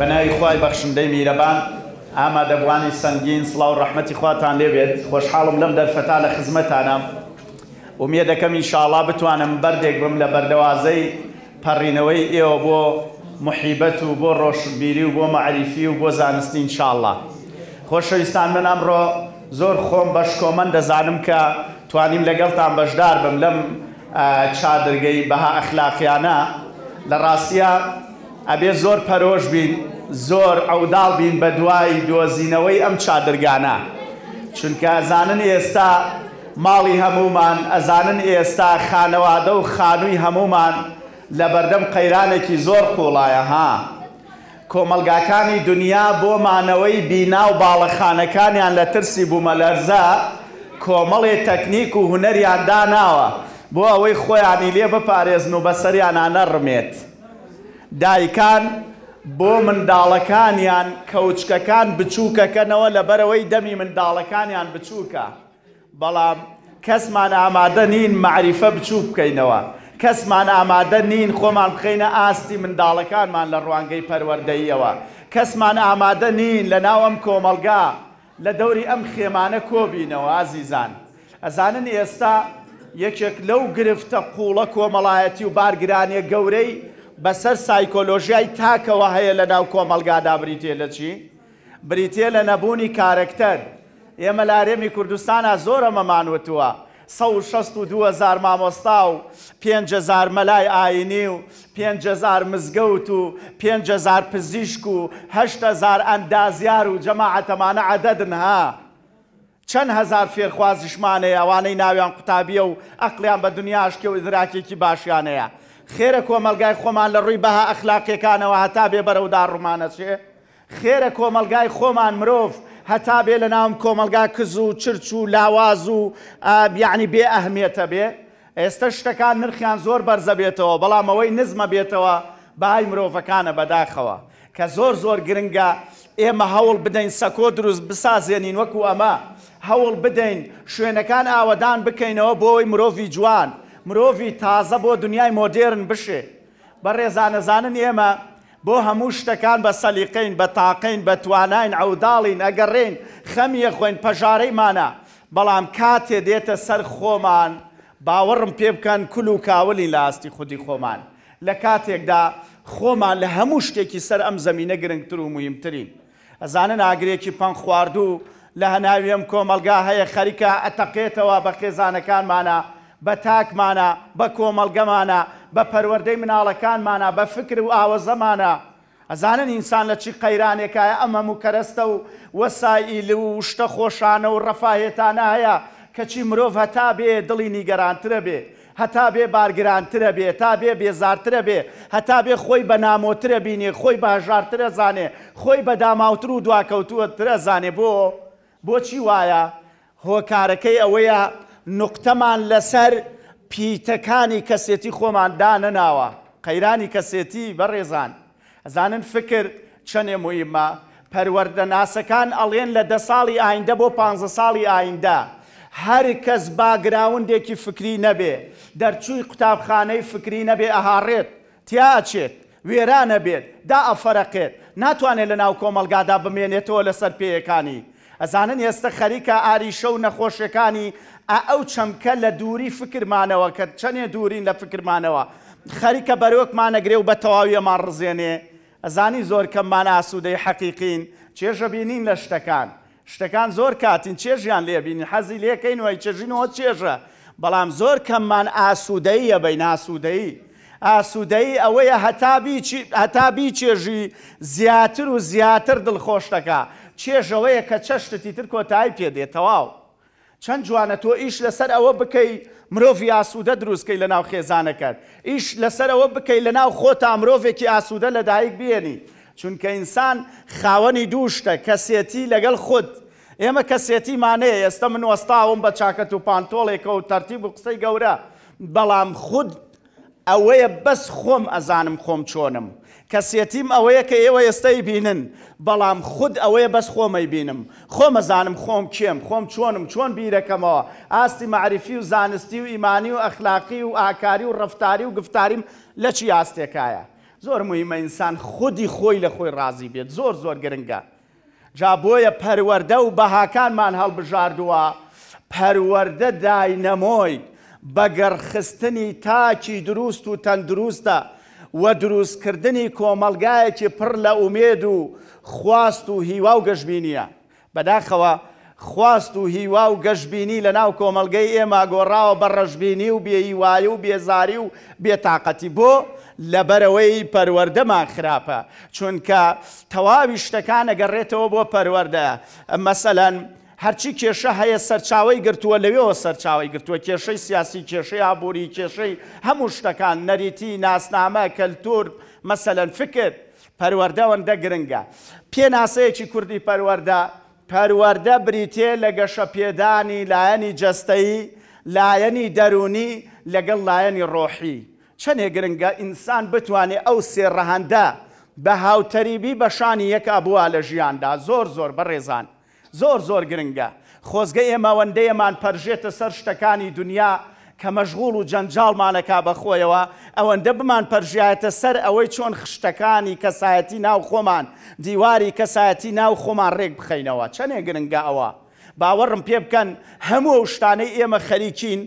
بەناوی خی بەخشندەی میرەبان ئامادەبوانی سنگین سلااو ڕحمەتی خواتان لێبێت خۆشحاڵم لەم دەرفەتا لە خزمەتانم ومێ دەکەم ئینشاءڵا بتوانم بەردێک بم لە بەردەوازەی پەڕینەوەی ئێوە بۆ محیبەت و بۆ ڕۆشنبیری و بۆ معریفی و بۆ زانستی ئینشاءڵا خۆشەویستان من ئەمڕۆ زۆر خۆم بەشکۆمەن دەزانم کە توانیم لەگەڵتان بەشدار بم لەم چادرگەی بەها ئەخلاقیانە لە ڕاستە ئەبێ زۆر پەرۆژ بین زۆر ئەوداڵ بین بە دوای دۆزینەوەی ئەم چادرگانە چونکە ئەزانن ئێستا ماڵی هەمومان ئەزانن ئێستا خانەوادە و خانووی هەمومان لە بەردەم قەیرانێکی زۆر قوڵایە ها کۆمەلگاکانی دنیا بۆ مانەوەی بینا و باڵەخانەکانیان لە ترسی بوومەلەرزە کۆمەڵێ تەکنیک و هوەریان داناوە بۆ ئەوەی خۆیانی لێ بپارێزن و بەسەریانانە ڕمێت دایکان بۆ منداڵەکانیان کەوچکەکان بچووکەکەنەوە لە بەرەوەی دەمی منداڵەکانیان بچووکە بەڵام کەسمان ئامادە نین معریفە بچوو بکەینەوە کەسمان ئامادە نین خۆمان بخینە ئاستی منداڵەکانمان لە ڕوانگەی پەروەردەیەوە کەسمان ئامادە نین لە ناوەم کۆمەلگا لە دەوری ئەم خێمانە کۆبینەوە ئازیزان ئەزانن ئێستا یەکێک لەو گرفتە قوڵە کۆمەڵایەتی و بارگرانیە گەورەی بەسەر سایکۆلۆژیای تاکەوە هەیە لە ناو کۆمەلگادا بریتێ لە چی؟ بریتێ لە نەبوونی کارکتەر ئێمە لارێمی کوردستانە زۆرە مەمانوتوە. 1600 مامۆستا و 5هزار مەلای ئاینی و 5هزار مزگەوت و 5هزار پزیشک و 8هزار ئەندازیار و جەماعەتەمانە عدەدنها. چەند هزار فێرخوازیشمانەیە ئەوانەی ناویان قوتابیە و ئەقلیان بە دنیاشکی و ئدراکێکی باشیانەیە. خێرە کۆمەلگای خۆمان لە ڕووی بەها ئەخلاقیەکانەوە هەتا بێ بەرەودا ڕوومانەچێ خێرە کۆمەلگای خۆمان مرۆڤ هەتا بێ لە ناوم کۆمەلگا کز و چرچ و لاواز و بیانی بێ ئەهمێتە بێ ئێستا شتەکان نرخیان زۆر بەرزە بێتەوە بەڵام ئەوەی نزمە بێتەوە بای مرۆڤەکانە بەداخەوە کە زۆر زۆر گرنگە ئێمە هەوڵ بدەین سەکۆ دروست بسازێنین وەکو ئەمە هەوڵ بدەین شوێنەکان ئاوەدان بکەینەوە بۆی مرۆڤی جوان مرۆڤی تازە بۆ دنیای مۆدێرن بشێ بە ڕێزانەزانن ئێمە بۆ هەموو شتەکان بە سەلیقین بە تاقین بە توانین ئەوداڵین ئەگەڕین خەمیە خوێن پەژارەیمانە بەڵام کاتێ دێتە سەر خۆمان باوەڕم پێ بکەن کول و کاولی لاستی خودی خۆمان لە کاتێکدا خۆمان لە هەموو شتێکی سەر ئەم زمینە گرنگتر و مهمترین ئەزانن ئاگرێکی پەن خواردوو لە هەناویم کۆمەلگا هەیە خەریکە ئەتەقێتەوە بە خێزانەکانمانە بە تاکمانە بە کۆمەلگەمانە بە پەروەردەی مناڵەکانمانە بە فکر و ئاوەزەمانە ئەزانن ئینسان لە چی قەیرانێکایە ئەمە وکەرەستە و وەسایل و شتە خۆشانە و ڕەفاهێتانە هەیە کەچی مرۆڤ هەتا بێ دڵی نیگەرانترە بێ هەتا بێ بارگرانترە بێ تا بێ بێزارترە بێ هەتا بێ خۆی بە نامۆترە بینێ خۆی باژارترە زانێ خۆی بە داماوتر و دواکەوتووە ترە زانێ بۆ بۆچی وایە هۆکارەکەی ئەوەیە نقطەمان لەسەر پیتەکانی کەسێتی خۆمان دانەناوە قەیرانی کەسێتی بەڕێزان ئەزانن فکر چەندێ مویمە پەروەەردە ناسەکان ئەڵێن لە دە ساڵی ئایندە بۆ پ ساڵی ئایندە هەر کەس باگراوندێکی فکری نەبێ دەرچووی قوتابخانەی فکری نەبێ ئەهاڕێت تیاچێت وێرانە بێت دا ئەفەرەقێت ناتوانێت لە ناو کۆمەلگادا بمێنێتەوە لەسەر پێیەکانی ئەزانن ئێستا خەریکە ئاریشە و نەخۆشیەکانی ئەو چەمکە لە دووری فکرمانەوە کە چەنێ دوورین لە فکرمانەوە خەریکە بەرۆکمانەگرێ و بە تەواویەمان ڕزێنێ ئەزانی زۆر کەممان ئاسوودەی حەقیقین چێژە بینین لە شتەکان شتەکان زۆر کاتین چێژیان لێبینین حەزی لێکەین وای چێژینەوە چێژە بەڵام زۆر کەممان ئاسوودەیە بەی ناسوودەیی ئاسوودەی ئەوەیە هەتابی چێژی زیاتر و زیاتر دڵخۆشتەکە چێژەوەیە کە چەشتتی تر کۆتایی پێدێت تەواو چەند جوانە تۆ ئیش لەسەر ئەوە بکەی مرۆڤ ئاسوودە دروستکەی لە ناو خێزانەکەت ئیش لەسەر ئەوە بکەی لە ناو خۆتا مرۆڤێکی ئاسوودە لەدایک بێنی چونکە ئینسان خاوەنی دووشتە کەسێتی لەگەڵ خودت ئێمە کەسێتیمانەیە ئێستا من وەستاوم بە چاکەت و پانتۆڵێکە و تەرتیب و قسەی گەورە بەڵام خود ئەوەیە بەس خۆم ئەزانم خۆم چۆنم کەسێتیم ئەوەیە کە ئێوە ئێستای بینن بەڵام خود ئەوەیە بەس خۆمەی بینم خۆمەزانم خۆم کێم خۆم چۆنم چۆن بیرەکەمەوە ئاستی معریفی و زانستی و ئیمانی و ئەخلاقی و ئاکاری و ڕفتاری و گفتاریم لە چی ئاستێکایە زۆر مهمە ئینسان خودی خۆی لە خۆی ڕازی بێت زۆر زۆر گرنگە جا بۆیە پەروەەردە و بەهاکانمان هەڵبژاردووە پەروەەردە داینەمۆی بەگەڕخستنی تاکی دروست و تەندروستە وە دروستکردنی کۆمەلگایەکی پڕ لە ئومێد و خواست و هیوا و گەشببینیە بەداخەوە خواست و هیوا و گەشببینی لە ناو کۆمەلگەی ئێمە گۆڕاوە بە ڕژبینی و بێهیوایی و بێزاری و بێتاقەتی بۆ لەبەرەوەی پەروەردەمان خراپە چونکە تەواوی شتەکان ئەگەڕێتەوە بۆ پەروەەردە مەسەلەن هەرچی کێشە هەیە سەرچاوی گرتووە لەوێەوە سەرچاوی گرتووە کێشەی سیاسی کێشەی ئابووری کێشەی هەموو شتەکان نەریتی ناسنامە کەلتور مەسەلەن فکر پەروەەردەوەندە گرنگە. پێناسەیەکی کوردی پەروەەردە پەروەەردە بریتێ لە گەشە پێدانی لایەنی جەستەیی لایەنی دەرونی لەگەڵ لایەنی ڕۆحی. چەندێ گرنگە ئینسان بتوانێت ئەو سێڕەهەندە بە هاوتەریبی بەشانی یەک ئابووە لە ژیاندا زۆر زۆر بەڕێزان. زۆر زۆر گرنگە خۆزگە ئێمەوەندەیەمان پەرژێتە سەر شتەکانی دنیا کە مەژغول و جەنجالمانەکە بەخۆیەوە ئەوەندە بمان پەرژایەتە سەر ئەوەی چۆن خشتەکانی کەسایەتی ناو خۆمان دیواری کەسایەتی ناو خۆمان ڕێک بخەینەوە چەندێ گرنگە ئەوە باوەڕم پێ بکەن هەموو شتانەی ئێمە خەریکین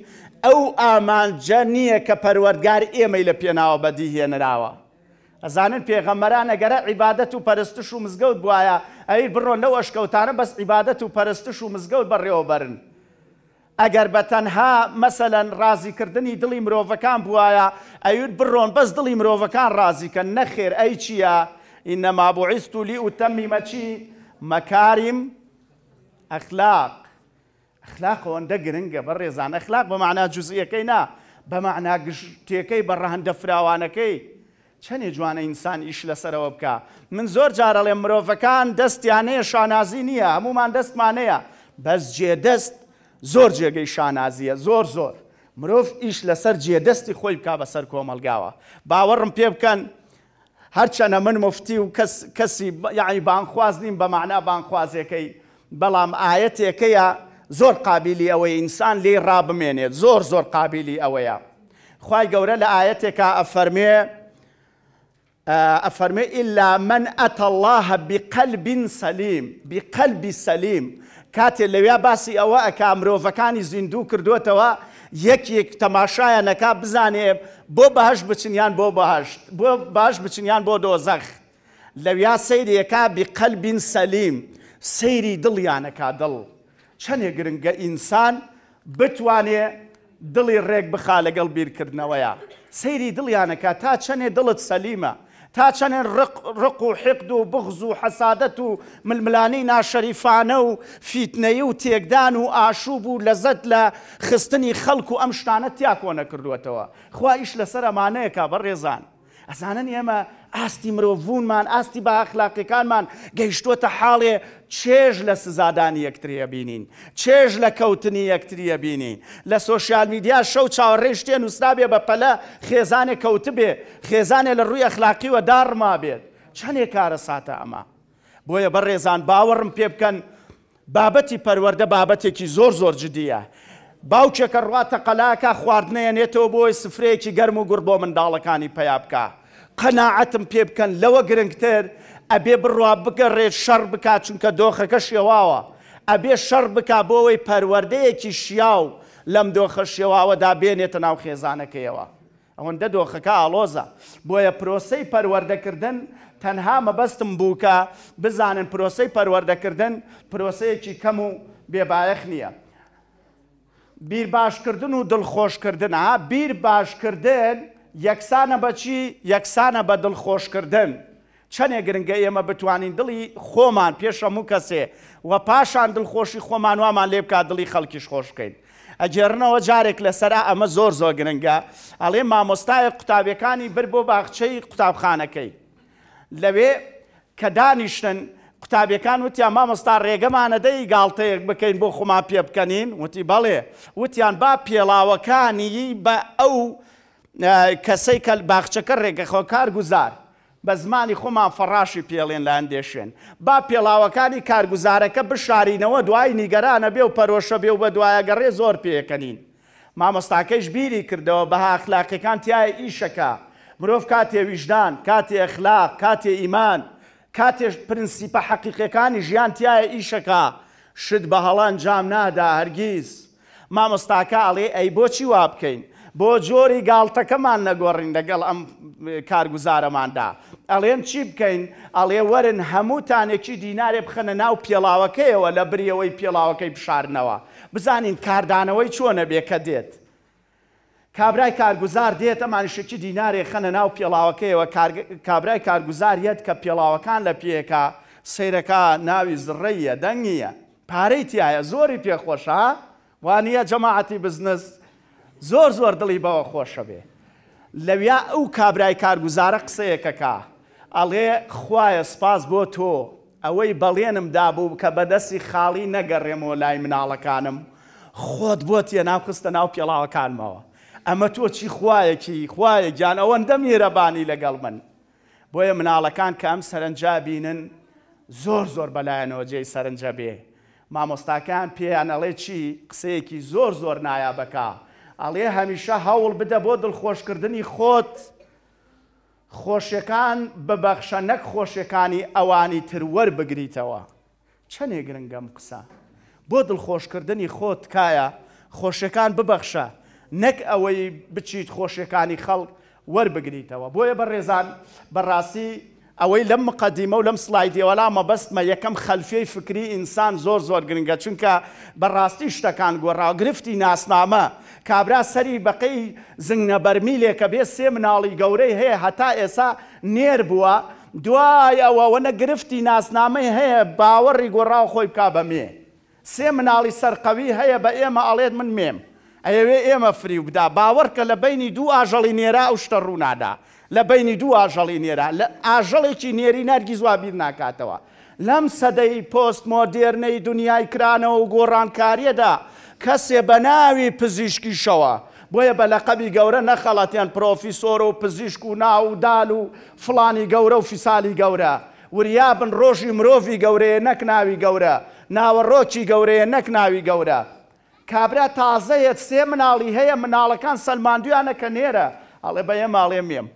ئەو ئامانجە نییە کە پەروەرگار ئێمەی لە پێناوە بەدیهێنراوە ئەزانن پێغەمەرانە گەرە عیبادەت و پەرستش و مزگەوت بواە ئەی بڕۆن لەو ئەشکەوتانە بەس عیبادەت و پەرستش و مزگەوت بەڕێوەبرن. ئەگەر بە تەنها مەسەەن ڕازیکردنی دڵی مرۆڤەکان بواە ئەیود بڕۆن بەس دڵی مرۆڤەکان ڕازیکە نەخێر ئەی چییە؟ ئینەما بۆعیست و لی وتەممی مەچی مەکاریم ئەخلاق ئەخلاق ئەوەندە گرنگە بە ڕێزان ئەخلاق بە معنا جزئیەکەی نا بە معنا گشتێکەکەی بە ڕەهندە فراوانەکەی چەندێ جوانە ئینسان ئیش لەسەرەوە بکە من زۆر جارەڵێ مرۆڤەکان دەستیانەیە شانازی نییە هەمومان دەستمانەیە بەس جێدەست زۆر جێگەی شانازیە زۆر زۆر مرۆڤ ئیش لەسەر جێدەستی خۆی بک بەسەر کۆمەلگاوە باوەڕم پێ بکەن هەرچەنە من مفتی و کەسی یعنی بانخواز نیم بە معنا بانخوازیەکەی بەڵام ئاەتێکەیە زۆر قابلی ئەوەی ئینسان لێ ڕابمێنێت زۆر زۆر قابلی ئەوەیە. خی گەورە لە ئاەتێکا ئەفەرمێ أفرمي إلا من أتى الله بقلب سليم بقلب سليم کاتێ لەوێ باسی ئەوە ئەک مرۆڤەکانی زیندوو کردوێتەوە یەکێک تەماشایەنەکە بزانێ بۆ باش بچنیان بۆ بەهشت بۆ باش بچنیان بۆ دۆزەخ لەویا سەیرەکە بقەلبین سەلیم سەیری دڵیانەکە دڵ چەندێ گرنگە ئینسان بتوانێ دڵی ڕێک بخا لەگەڵ بیرکردنەوەیە سەیری دڵیانەکە تا چەندێ دڵت سەلیمە تا چەندێن ڕق و حقد و بغز و حەسادەت و ململانی ناشەریفانە و فیتنەی و تێکدان و ئاشوب و لەزت لە خستنی خەڵک و ئەم شتانە تیا کۆنە کردوێتەوە خوا ئیش لەسەر ئەمانەیە کا بە ڕێزان ئەزانن ئێمە ئاستی مرۆڤونمان ئاستی بە ئاخلاقیەکانمان گەیشتوتە حاڵێ چێژ لە سزادانی یەکتریە بینین چێژ لە کەوتنی یەکتریە بینین لە سوۆسیال میدیا شەو چاوەڕێ شتێن نووسابێ بە پەلە خێزانێک کەوت بێ خێزانێ لە ڕووی ئەخلاقیوە دارما بێت چەندێک کارە ساتە ئەمە بۆیە بە ڕێزان باوەڕم پێ بکەن بابەتی پەروەەردە بابەتێکی زۆر زۆر جدیە. باوچێکە ڕاتە قەلاکە خواردنەیە نێتەوە بۆی سفرەیەکی گەرم و گوڕ بۆ منداڵەکانی پیابکە. قەناعەتم پێ بکەن لەوە گرنگتر ئەبێ بڕوا بکە ڕێت شەڕ بک چونکە دۆخەکە شێواوە ئەبێ شەڕ بک بۆەوەی پەروەردەیەکی شیاو لەم دۆخە شێواوەدا بێنێتە ناو خێزانەکەیەوە ئەوەندە دۆخەکە ئالۆزە بۆیە پرۆسەی پەروەردەکردن تەنها مەبەستم بووکە بزانن پرۆسەی پەروەردەکردن پرۆسەیەکی کەم و بێبایەخ نییە. بیر باشکردن و دڵخۆشکردن ها بیر باشکردن یەکسانە بەچی یەکسانە بە دڵخۆشکردن. چەندێ گرنگگە ئێمە بتوانین دڵی خۆمان پێشەموو کەسێ و پاشان دڵخۆشی خۆمان وامان لێ بکات دڵی خەڵکیش خۆش بکەین. ئەجێرنەوە جارێک لەسرە ئەمە زۆر زۆر گرنگە ئەڵێ مامۆستایە قوتابەکانی بر بۆ باخچەی قوتابخانەکەی. لەوێ کە دانیشتن قوتابەکان وتیان مامۆستا ڕێگەمانەدەی گاڵتەیەک بکەین بۆ خۆما پێ بکەنین وتی بەڵێ وتیان با پێڵاوەکانی بە ئەو کەسەی کە باخچەکە ڕێگەخۆ کارگوزار بە زمانی خۆمان فەڕاشی پێڵێن لە هەندێشێن با پێڵاوەکانی کارگوزارەکە بشارینەوە دوای نیگەرانە بێ و پەرۆشە بێ و بە دوایەگەڕێ زۆر پێەکەنین. مامۆستاکەش بیری کردەوە بەها اخلاقەکان تایە ئیشەکە مرۆڤ کاتێ ویژدان کاتێ ئەخلاق کاتێ ئیمان کاتێش پرینسیپە حەقیقەکانی ژیان تایە ئیشەکە شت بە هەڵان جام نادا هەرگیز مامۆستاکە ئەڵێ ئەی بۆچی وا بکەین بۆ جۆری گاڵتەکەمان نەگۆڕین لەگەڵ ئەم کارگوزارەماندا. ئەڵێن چی بکەین ئەڵێ وەرن هەمووتانێکی دینارێ بخەنە ناو پێڵاوەکەیەوە لە بریەوەی پێڵاوەکەی بشارنەوە. بزانین کاردانەوەی چۆنە بێ کە دێت. کابرای کارگوزار دێت ئەمانشکی دینارێ خەنە ناو پێڵاوەکەیەوە کابرای کارگوزار یەت کە پێڵاوەکان لە پێکە سیرەکە ناوی زڕەیە دەنگیە. پارەی تایە زۆری پێخۆشە وانە جەماعەتی بزنس زۆر زۆر دڵی بەوە خۆشە بێ لەویا ئەو کابرای کارگوزارە قسەیەکەکە ئەڵێ خویە سپاس بۆ تۆ ئەوەی بەڵێنم دابوو کە بەدەستی خاڵی نەگەڕێمەوە لای مناڵەکانم خۆت بۆ تێ ناوخستە ناو پێڵاوەکانمەوە ئەمە تۆ چی خویەکی خویە گیان ئەوەندە میێرەبانی لەگەڵ من بۆیە مناڵەکان کە ئەم سەرنجابینن زۆر زۆر بەلایەنەوە جێی سەرنجە بێ مامۆستاکان پێیان ئەڵێ چی قسەیەکی زۆر زۆر نایابەکە. ئەڵێ هەمیشە هەوڵ بدە بۆ دڵخۆشکردنی خۆت خۆشیەکان ببەخشە نەک خۆشیەکانی ئەوانی تروەەر بگریتەوە چەندێ گرنگەم قسە بۆ دڵخۆشکردنی خۆت کایە خۆشیەکان ببەخشە نەک ئەوەی بچیت خۆشیەکانی خەڵک وەربگریتەوە بۆیە بە ڕێزان بەڕاستی ئەوەی لەم مقدیمە و لەم سلایدیێوەلامە بەستمە یەکەم خەلفی فکری ئینسان زۆر زۆر گرنگە چونکە بەڕاستی شتەکان گۆڕا گرفتی ناسنامە کابرا سەری بەقەی زنگنە بەرمیلێکە بێ سێ مناڵی گەورەی هەیە هەتا ئێسا نێر بووە دوای ئەوەوەنە گرفتی ناسنامەی هەیە باوەڕی گۆڕاو خۆی بک بەمێ سێ مناڵی سەرقەوی هەیە بە ئێمە ئاڵێت من مێم ئەوێ ئێمە فری بدا باوەڕکە لە بینی دوو ئاژەڵی نێرا و شتە ڕوونادا لە بینی دوو ئاژەڵی نێرە لە ئاژەڵێکی نێری نەرگی زوابیر ناکاتەوە. لەم سەدەی پۆست مۆدێرنەی دنیای کرانەوە و گۆڕانکاریەدا کەسێ بە ناوی پزیشکیشەوە. بۆیە بە لەقەبی گەورە نەخەڵەتیان پرۆفیسۆر و پزیشک و ناودال و فلانی گەورە و فیسالی گەورە. وریابن ڕۆژی مرۆڤی گەورەیە نەک ناوی گەورە، ناوەڕۆکی گەورەیە نەک ناوی گەورە. کابرا تازەیەت سێ مناڵی هەیە مناڵەکان سەلماندویانە کە نێرە، ئەڵێ بە یە ماڵێ مێم.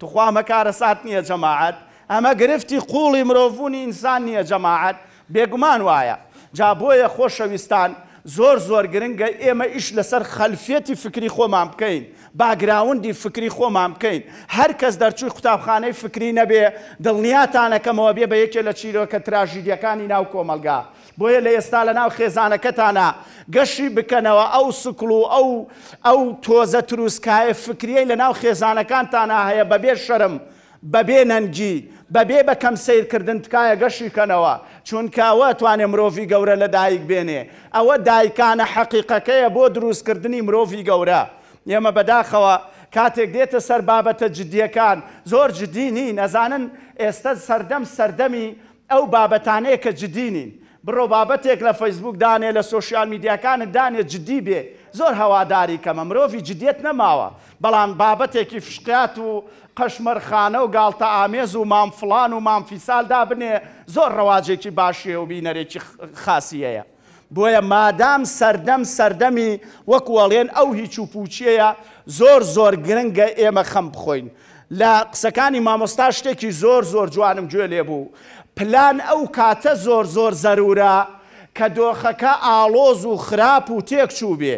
توخوا مەکارە سات نییە جەماعات ئەمە گرفتی قوڵی مرۆڤونی ئینسان نییە جەماعات بێگومان وایە جا بۆیە خۆشەویستان زۆر زۆر گرنگە ئێمە ئیش لەسەر خەلفێتی فکری خۆمان بکەین باگراوندی فکری خۆمان بکەین هەر کەس دەرچووی قوتابخانەی فکری نەبێ دڵنیاتانەکەمەوە بێ بە یەکێ لە چیرۆکە تراژیدیەکانی ناو کۆمەلگا بۆیە لە ئێستا لە ناو خێزانەکەتانە گەشی بکەنەوە ئەو سکل و ئەو ئەو تۆزە تروسکایە فکریەی لە ناو خێزانەکانتانە هەیە بەبێ شەرم بەبێ نەنگی بەبێ بەکەم سیرکردن تکایە گەشی کەنەوە چونکەوە توانێ مرۆڤی گەورە لە دایک بێنێ ئەوە دایکانە حەقیقەکەیە بۆ دروستکردنی مرۆڤی گەورە ئێمە بەداخەوە کاتێک دێتە سەر بابەتە جدیەکان زۆر جدینی نەزانن ئێستا سەردەم سەردەمی ئەو بابەتانەیە کە جدینین بڕۆ بابەتێک لە فەیسبوک دانێ لە سوۆسیال میدیاکانت دانێت جدی بێ زۆر هەواداری کەمە مرۆڤی جدیت نەماوە بەڵام بابەتێکی فشکات و قەشمەرخانە و گالتە ئامێز و مامفلان و مامفیسالدا بنێ زۆر ڕەواجێکی باشێ و بینەرێکی خاسیەیە. بۆیە مادام سەردەم سەردەمی وەکوەڵێن ئەو هیچ و پوچیەیە زۆر زۆر گرنگە ئێمە خەم بخۆین. لە قسەکانی مامۆستا شتێکی زۆر زۆر جوانم گوێ لێ بوو پلان ئەو کاتە زۆر زۆر زەرورە کە دۆخەکە ئالۆز و خراپ و تێکچوو بێ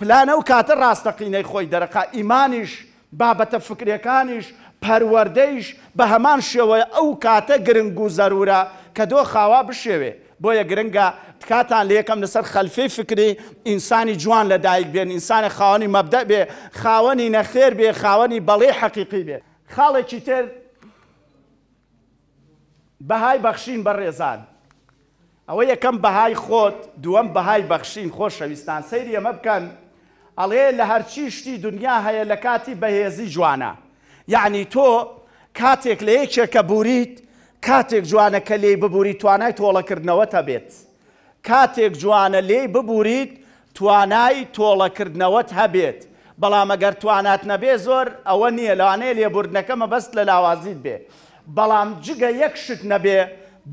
پلان ئەو کاتە ڕاستەقینەی خۆی دەرەقا ئیمانیش بابەتە فکرەکانیش پەروەردەیش بە هەمان شێوەیە ئەو کاتە گرنگ و زەرورە کە دۆ خاوا بشێوێ بۆیە گرنگە تکاتان لە یەکەم لەسەر خەلفی فکری ئینسانی جوان لەدایک بێن ئینسانی خاوەنی مەبدە بێ خاوەنی نەخێر بێ خاوەنی بەڵێ حەقیقی بێ خاڵێکی تر بەهای بەخشین بە ڕێزان ئەوە یەکەم بەهای خۆت دووەم بەهای بەخشین خۆشەویستان سەیری ئەمە بکەن ئەڵێ لە هەرچی شتی دنیا هەیە لە کاتی بەهێزی جوانە یعنی تۆ کاتێک لە یەکێکە بوریت کاتێک جوانە کە لێی ببووری توانای تۆڵەکردنەوەتە بێت کاتێک جوانە لێی ببووریت توانای تۆڵەکردنەوەت هەبێت بەڵام ئەگەر توانات نەبێ زۆر ئەوە نییە لەوانەیە لێبوردنەکەمە بەست لە لاوازیت بێ بەڵام جگە یەک شت نەبێ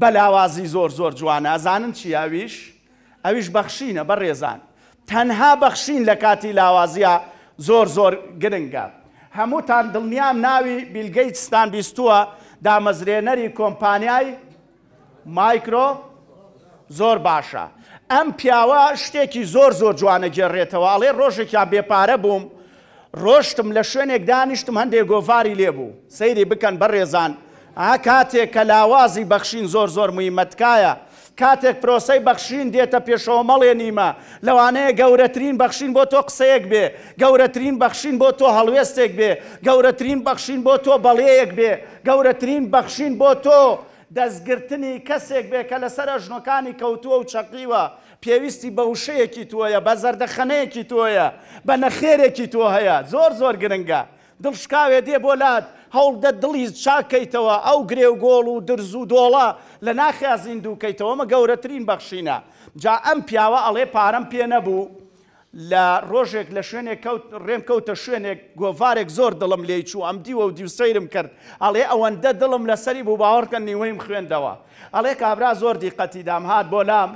بەلاوازی زۆر زۆر جوانە ئازانن چیاویش ئەویش بەخشینە بە ڕێزان تەنها بەخشین لە کاتی لاوازیە زۆر زۆر گرنگە هەمووتان دڵنیام ناوی بیلگەیتستان بیستووە دامەزرێنەری کۆمپانیای مایکرۆ زۆر باشە ئەم پیاوە شتێکی زۆر زۆر جوانە گێڕێتەواڵێ ڕۆژێکیان بێپارە بووم ڕۆشتم لە شوێنێک دانیشتم هەندێک گۆڤاری لێبوو سەیری بکەن بە ڕێزان کاتێک کە لاوازی بەخشین زۆر زۆر مویمەتکایە. کاتێک پرۆسەی بەخشین دێتە پێشەوە مەڵێ نیمە لەوانەیە گەورەترین بەخشین بۆ تۆ قسەیەک بێ گەورەترین بەخشین بۆ تۆ هەڵوێستێک بێ گەورەترین بەخشین بۆ تۆ بەڵەیەک بێ گەورەترین بەخشین بۆ تۆ دەستگرتنی کەسێک بێ کە لەسەر ژنەکانی کەوتووە و چەقیوە پێویستی بە وشەیەکی تۆیە بە زەردەخەنەیەکی تۆیە بە نەخێرێکی تۆ هەیە زۆر زۆر گرنگە دڵشکاوێ دێ بۆ لات هەڵ دە دڵی چاکەیتەوە ئەو گرێ و گۆڵ و درز و دۆڵە لە ناخیا زیندووکەیتەوەمە گەورەترین بەخشینە جا ئەم پیاوە ئەڵێ پارەم پێ نەبوو لە ڕۆژێک لە شوێنێک ڕێم کەوتە شوێنێک گۆڤارێک زۆر دڵم لێ چوو ئەم دیوە و دیوسەیرم کرد ئەڵێ ئەوەندە دڵم لەسەری بوو باوەڕکە نیوەیم خوێندەوە ئەڵێ کابرا زۆر دیقەتی دام هاات بۆ لام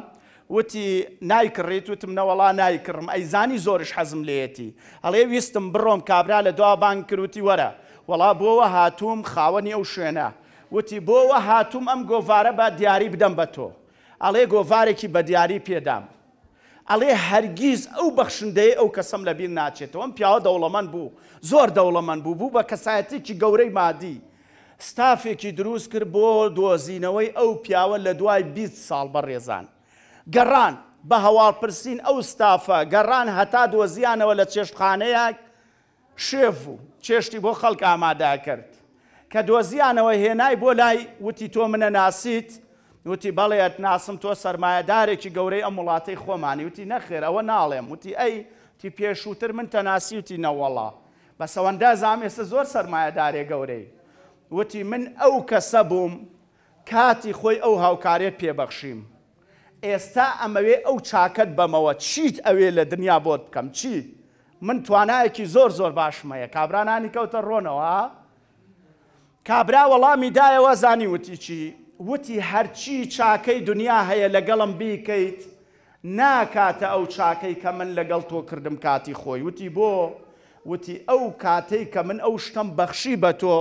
وتی نایکڕێت وتم نەوەڵا نایکڕم ئەیزانی زۆرش حەزم لێتی هەڵێ ویستم بڕۆم کابرا لە دوا بان کروتی وەرە وەڵا بۆوە هاتووم خاوەنی ئەو شوێنە وتی بۆوە هاتووم ئەم گۆڤارە بە دیاری بدەم بە تۆ ئەڵێ گۆڤارێکی بە دیاری پێدام ئەڵێ هەرگیز ئەو بەخشندەیە ئەو کەسم لە بیر ناچێتەوە ئەم پیاوە دەوڵەمەند بوو زۆر دەوڵەمەند بوو بوو بە کەسایەتێکی گەورەی مادی ستافێکی دروست کرد بۆ دۆزینەوەی ئەو پیاوە لە دوای 20 ساڵ بەڕێزان گەڕان بە هەواڵپرسین ئەو ستافە گەڕان هەتا دۆزیانەوە لە چێشتخانەیەک شێف و چێشتی بۆ خەڵک ئامادا کرد کە دۆزیانەوە هێنای بۆ لای وتی تۆ منە ناسیت وتی بەڵێت ناسم تۆ سرمایهدارێکی گەورەی ئەم وڵاتی خۆمانی وتی نەخێر ئەوە ناڵێم وتی ئەی تی پێشووتر من تەناسی وتی نەوەڵا بەسەوەندە زام ێستا زۆر سرمایهدارێ گەورەی وتی من ئەو کەسە بووم کاتی خۆی ئەو هاوکارێت پێبەخشیم ئێستا ئەمەوێ ئەو چاکت بەمەوە چیت ئەوێ لە دنیا بۆت بکەم چی؟ من توانایەکی زۆر زۆر باشمەیە کابرانانی کەوتە ڕۆنەوە کابرا وەڵامی دایەوە زانی وتی چی وتی هەرچی چاکەی دنیا هەیە لەگەڵم بیکەیت ناکاتە ئەو چاکەی کە من لەگەڵ تۆ کردم کاتی خۆی وتی بۆ وتی ئەو کاتەی کە من ئەو شتم بەخشی بە تۆ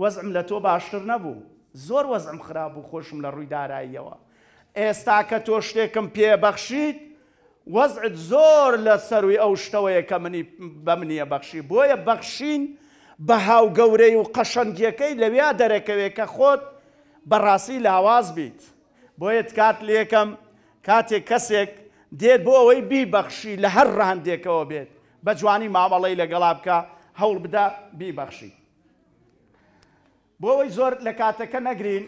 وەزم لە تۆ باشتر نەبوو زۆر وەزم خراپ و خۆشم لە ڕووی داراییەوە ئێستا کە تۆ شتێکم پێبەخشیت وەزعت زۆر لە سەروی ئەو شتەوەیە کە منی بە منیە بەخشی بۆیە بەخشین بە هاوگەورەی و قەشەنگیەکەی لەویا دەرەکەوێت کە خۆت بەڕاستی لاواز بیت بۆیە کات لێکم کاتێک کەسێک دێت بۆ ئەوەی بیبەخشی لە هەر ڕاندێکەوە بێت بە جوانی مامەڵی لەگەڵا بکە هەوڵ بدا بیبەخشی. بۆ ئەوەی زۆر لە کاتەکە نەگرین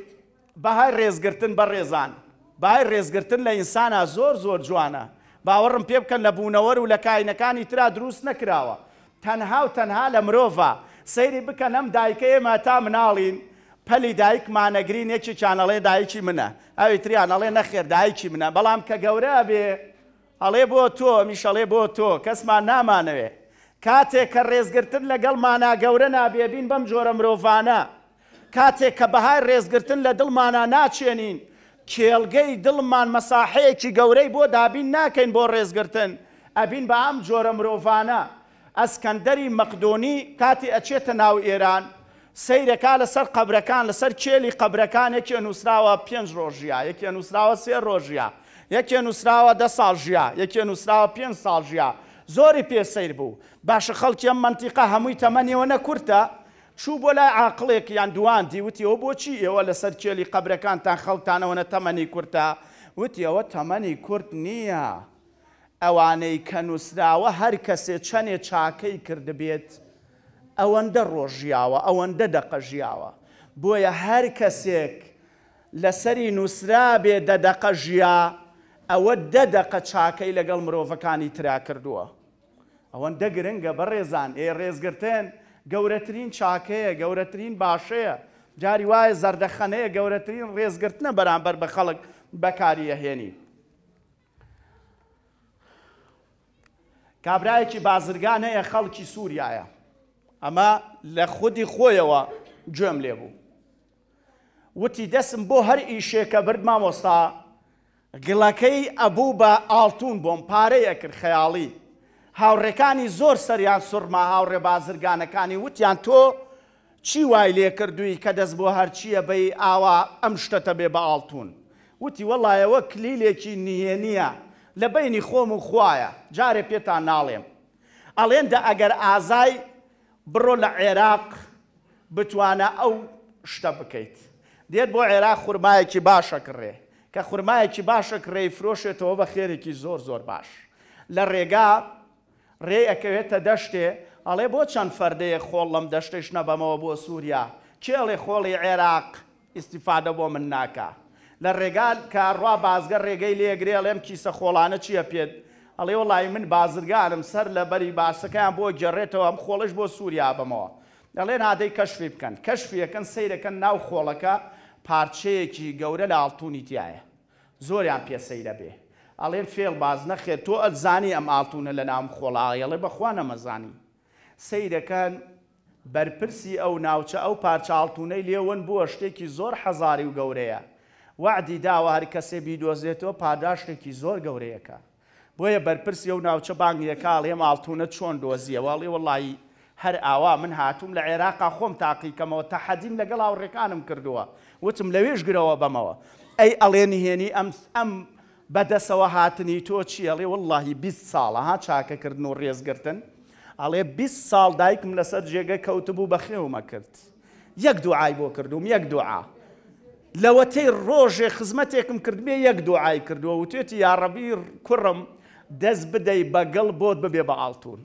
بەهای ڕێزگرتن بە ڕێزان. بای ڕێزگرتن لە ئینسانە زۆر زۆر جوانە باوەڕم پێ بکەن لە بوونەوە و لە کاینەکانی ترا دروست نکراوە تەنها و تەنها لە مرۆڤە سەیری بکەن ئەم دایکە ئێمە تا مناڵین پەلی دایک مانەگرین یەکی چانەڵێ دایکی منە ئەوی تریانەڵێ نەخێر دایکی منە بەڵام کە گەورە بێ ئەڵێ بۆ تۆ میشەڵێ بۆ تۆ کەسمان نامانەوێ کاتێک کە ڕێزگرتن لەگەڵ مانا گەورە نابێبین بەم جۆرە مرۆڤانە کاتێک کە بەهای ڕێزگرتن لە دڵمانە ناچێنین کێلگەی دڵمان مەساحەیەکی گەورەی بۆ دابین ناکەین بۆ ڕێزگرتن ئەبین بە ئەم جۆرە مرۆڤانە ئەسکەندەری مەقدۆنی کاتی ئەچێتە ناو ئێران سیرەکە لەسەر قبرەکان لەسەر کێلی قبرەکان یەکێ نووسراوە پێنج ڕۆژیا یەکێ نووسراوە سێ ڕۆژیا یەکێ نووسراوە دە ساڵژیا یەکێ نووسراوە پێنج ساڵژیا زۆری پێسەیر بوو باشە خەڵکیم منتیقا هەمووی تەمەنیەوە نەکورتە چوو بۆ لای عاقلێک یان دوان دیوتیەوە بۆچی ئێوە لەسەر کێلی قبرەکانتان خەڵتانەوەە تەمەنی کورتە وتیەوە تەمەنی کورت نییە ئەوانەی کە نووسراوە هەر کەسێ چەنێ چاکەی کردبێت ئەوەندە ڕۆژیاوە ئەوەندە دەقەژیاوە بۆیە هەر کەسێک لەسەری نووسرابێ دەدەقە ژیا ئەوە دەدەقە چاکەی لەگەڵ مرۆڤەکانی ترا کردووە ئەوەندە گرنگە بە ڕێزان ئێ ڕێزگرتێن گەورەترین چاکەیە گەورەترین باشەیە جاری وایە زەردەخەنەیە گەورەترین ڕێزگرتنە بەرامبەر بە خەڵک بەکاریەهێنی. کابراایەکی بازرگان هەیە خەڵکی سووریایە ئەمە لە خودی خۆیەوە گوێم لێ بوو. وتی دەسم بۆ هەر ئیشێکە برد مامۆستا گڵەکەی ئەبوو بە ئاڵتون بۆم پارەیە کرد خەیاڵی. هاوڕێکانی زۆر سەریان سوورما هاوڕێ بازرگانەکانی وتیان تۆ چی وای لێ کردووی کە دەست بۆ هەرچیە بەی ئاوا ئەم شتەتە بێ بە ئاڵتون. وتی وەڵایەوە کلیلێکی نیە نییە لە بینی خۆم و خویە جارێ پێتان ناڵێم. ئەڵێندە ئەگەر ئازای بڕۆ لە عێراق بتوانە ئەو شتە بکەیت. دێت بۆ عێرا خورمایەکی باشە کڕێ کە خورمایەکی باشە کڕێی فرۆشێتەوە بە خێرێکی زۆر زۆر باش. لە ڕێگا ڕێ ئەەکەوێتە دەشتێ ئەڵێ بۆ چەند فەردەیە خۆڵ لەم دەشتش نەبەمەوە بۆ سووریا کێڵێ خۆڵی عێراق ئیسیفادە بۆ من ناکە لە ڕێگال کارڕوا بازگە ڕێگەی لێگرێ ئەڵێم کیسە خۆڵانە چییە پێت ئەڵێ وڵی من بازرگانم سەر لە بەری باسەکەیان بۆ گەڕێتەوە ئەم خۆڵش بۆ سووریا بمەوە دەڵێ نادەی کەشفی بکەن کەشفیەکەن سیرەکەن ناو خۆڵەکە پارچەیەکی گەورە لە ئاڵتونی تایە زۆریان پێسەیرە بێ ئەڵێن فێڵ باز نەخێت تۆ ئەزانی ئەم ئاتونە لە نام خۆڵایەڵێ بەخوا نەمەزانی سیرەکان بەرپرسی ئەو ناوچە ئەو پارچالتونەی لێون بووە شتێکی زۆر حەزاری و گەورەیە وعدی داوە هەر کەسێ بیدۆزێتەوە پاداشتێکی زۆر گەورەیەەکە بۆیە بەرپرسی ئەو ناوچە بانگیەکاڵێ ماڵتونە چۆن دۆزیەوەڵی وڵی هەر ئاوا من هاتووم لە عێراقا خۆم تاقیکەمەوە تا حەدیم لەگەڵ ئاوڕێکانم کردووە وتم لەوێش گرەوە بەمەوە ئەی ئەڵێنی هێنی ئەم ئەم بەدەسەوە هاتنی تۆ چیەڵێ واللهی 20 ساڵە ها چاکەکردن و ڕێزگرتن ئەڵێ 20 ساڵ دایکم لەسەر جێگە کەوتبوو بە خێومە کرد یەک دوعای بۆ کردوم یەک دوعا لەوەتەی ڕۆژێ خزمەتێکم کردبێ یەک دوعای کردووە و توێتی یاڕەبی کوڕم دەست بدەی بەگەڵ بۆت ببێ بە ئاڵتون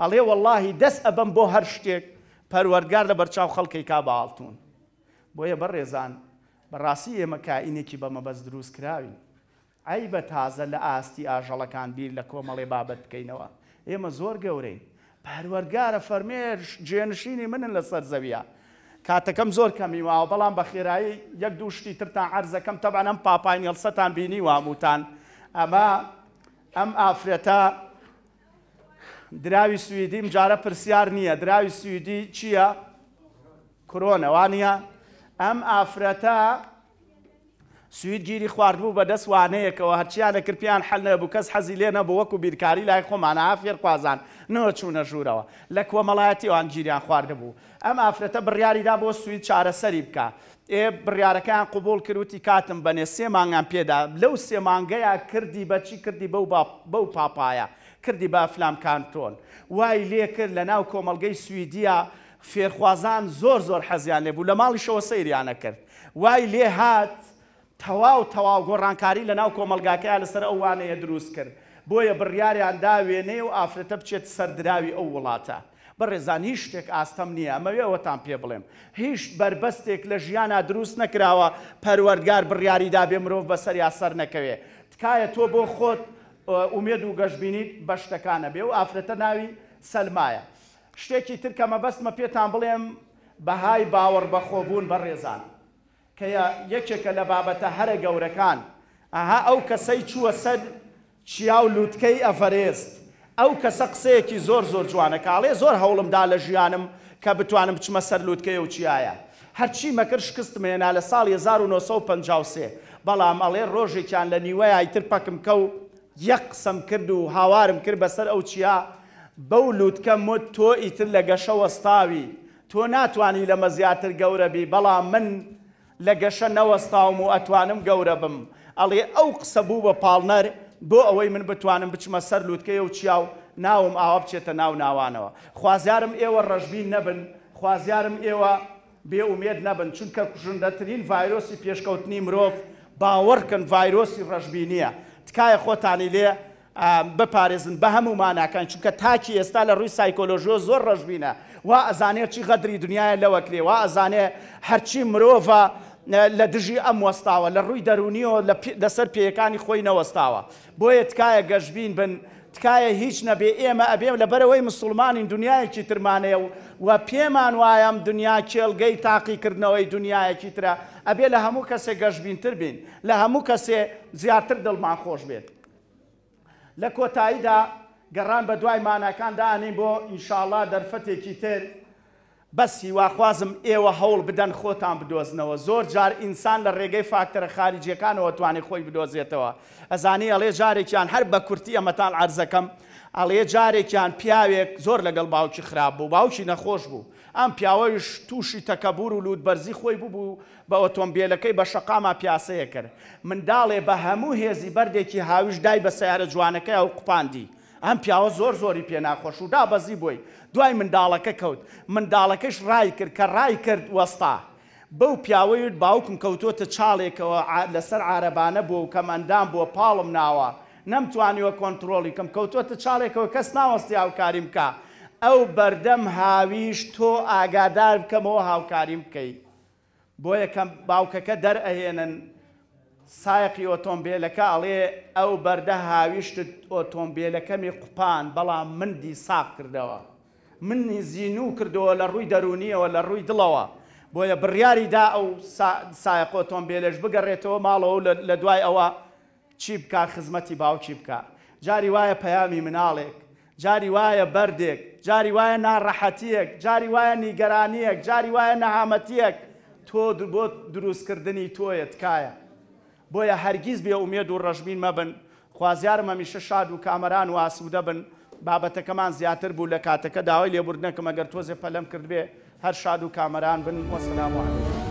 ئەڵێ واللهی دەست ئەبم بۆ هەر شتێک پەروەرگار لە بەرچاو خەڵکی کا بە ئاڵتون بۆیە بەڕێزان بەڕاستی ئێمە کائینێکی بەمەبەست دروست کراوین ئەی بە تازە لە ئاستی ئاژەڵەکان بیر لە کۆمەڵێ بابەت بکەینەوە ئێمە زۆر گەورەین پەروەرگارە فەرمێر جێنشینی منن لە سەر زەویە کاتەکەم زۆر کەمی واوە بەڵام بە خێرایی یەک دووشتی ترتان عرزەکەم تەبانم پاپانیلسەتان بینی واموتان ئەمە ئەم ئافرەتە دراوی سوئدیم جارە پرسیار نییە دراوی سوئدی چییە؟ کرۆنەوانە ئەم ئافرەتە سوید گیری خواردبوو بە دەستوانەیەکەوە هەرچیان لە کرپیان حل نەبوو کەس حەزی لێ نەبوو وەکو بیرکاری لای خۆمانە فێر قوازان نەوە چوونە ژوورەوە لە کۆمەڵایەتیوان گیریان خواردبوو ئەم ئافرەتە بڕیاریدا بۆ سوید چارەسەری بکە. ئێ بڕیارەکان قوبول کردوتی کاتم بەنێ سێ مانگان پێدا لەو سێ مانگەیە کردی بەچی کردی بەو پاپایە کردی بە فلام کانتۆن وای لێ کرد لە ناو کۆمەلگەی سویدیا فێرخوازان زۆر زۆر حەزیان لێبوو لە ماڵی شەوە سەیریانە کرد وای لێ هات تەواو تەواو گۆڕانکاری لە ناو کۆمەلگاکەیان لەسەر ئەوانەیە دروست کرد بۆیە بڕیاریان داوێنێ و ئافرەتە بچێت سەردراوی ئەو وڵاتە بە ڕێزان هیچ شتێک ئاستەم نییە ئەمەوێەوەتان پێ بڵێم هیچ بربەستێک لە ژیانە دروست نەکراوە پەروەرگار بڕیاریدا بێ مرۆڤ بەسەر یاسەر نەکەوێ تکایە تۆ بۆ خۆت ئومێد و گەشتبینیت بە شتەکانە بێ و ئافرەتە ناوی سەلمایە شتێکی ترکەمە بەستمە پێتان بڵێم بەهای باوەڕ بەخۆبوون بە ڕێزانە کە یەکێکە لە بابەتە هەرە گەورەکان ئاها ئەو کەسەی چووە سەر چیا و لووتکەی ئەفەرێست ئەو کەسە قسەیەکی زۆر زۆر جوانە کاڵێ زۆر هەوڵمدا لە ژیانم کە بتوانم بچمە سەر لووتکەی و چیایە هەرچی مەکرد شکست مێنا لە ساڵ 1953 بەڵام ئەڵێ ڕۆژێکیان لە نیوەی ئایتر پەکم کە و یەک قسەم کرد و هاوارم کرد بەسەر ئەو چیا بەو لووتکە مت تۆ ئیتر لە گەشە وەستاوی تۆ ناتانی لەمە زیاتر گەورەبی بەڵام من لە گەشە نەوەستاوم و ئەتوانم گەورە بم ئەڵێ ئەو قسە بوو بە پاڵنەر بۆ ئەوەی من بتوانم بچمە سەر لووتکەی و چیاو ناوم ئاوا بچێتە ناو ناوانەوە خوازیارم ئێوە ڕژبین نەبن خوازیارم ئێوە بێومێت نەبن چونکە کوژندەترین ڤایرۆسی پێشکەوتنی مرۆڤ باوەڕکن ڤایرۆسی ڕژبینیە تکایە خۆتانی لێ بپارێزن بە هەموو ماناکەن چونکە تاکی ئێستا لە ڕووی سایکۆلۆژیۆ زۆر ڕژبینە وا ئەزانێت چی غەدری دنیاە لەوەکرێ وا ئەزانێ هەرچی مرۆڤە لە دژی ئەم وەستاوە لە ڕووی دەرونیەوە لەسەر پێیەکانی خۆی نەوەستاوە بۆیە تکایە گەشتبین بن تکایە هیچ نەبێ ئێمە ئەبێ لە بەرەوەی مسلمانین دنیایەکی ترمانەیە و و پێمان وایەم دنیا کێلگەی تاقیکردنەوەی دنیایەکی ترە ئەبێ لە هەموو کەسێ گەشتبینتر بین لە هەموو کەسێ زیاتر دڵمان خۆش بێت لە کۆتاییدا گەڕان بە دوای ماناکاندا ئەنین بۆ ئینشاءڵا دەرفەتێکی تر بەسی واخوازم ئێوە هەوڵ بدەن خۆتان بدۆزنەوە زۆر جار ئینسان لە ڕێگەی فاکتەرە خارجیەکانەوە توانێت خۆی بدۆزێتەوە ئەزانی ئەڵێ جارێکیان هەر بە کورتی ئەمەتان ئارزەکەم ئەڵێ جارێکیان پیاوێک زۆر لەگەڵ باوکی خراپ بوو باوکی نەخۆش بوو ئەم پیاوەیش تووشی تەکەبور و لوود بەرزی خۆی ببوو بە ئۆتۆمبیلەکەی بە شقاما پیاسەیە کرد منداڵێ بە هەموو هێزی بەردێکی هاویش دای بە سیارە جوانەکەی ئەو قوپاندی ئەم پیاوە زۆر زۆری پێ ناخۆش و دابەزی بووی دوای منداڵەکە کەوت منداڵەکەش ڕای کرد کە ڕای کرد وەستا بەو پیاوەیت باوکم کەوتۆتە چاڵێکەوە لەسەر عربانە بوو و کەمەندام بووە پاڵم ناوە نەمتوانیوە کۆنتترۆلی کەم کەوتۆتە چاڵێکەوە کەس ناوەستی هاوکاری بکە ئەو بەردەم هاویش تۆ ئاگادار بکەمەوە هاوکاریم بکەیت بۆ یەکەم باوکەکە دەرئەهێنن سایقی ئۆتۆمبیلەکە ئەڵێ ئەو بەردە هاویشتت ئۆتۆمبیلەکەمی قوپان بەڵام مندی ساق کردەوە منی زیینوو کردەوە لە ڕووی دەرونیەوە لە ڕووی دڵەوە بۆیە بڕیاریدا ئەو سایق ئۆتۆمبیلش بگەڕێتەوە ماڵەوە لە دوای ئەوە چی بکە خزمەتی باوکی بکە جاری وایە پەیامی مناڵێک جاری وایە بەردێک جاری وایە ناڕەحەتیەک جاری وایە نیگەرانیەک جاری وایە نەهامەتیەک تۆ بۆ دروستکردنی تۆیە تکایە بۆیە هەرگیز بێ ئومێد و ڕژمین مەبن خوازیارمە میشە شاد و کامەران و ئاسوودە بن بابەتەکەمان زیاتر بوو لە کاتەکە داوای لێبوردنەکەم ئەگەر تۆزێ پەلەم کرد بێ هەر شاد و کامەران بن وەسلام وان.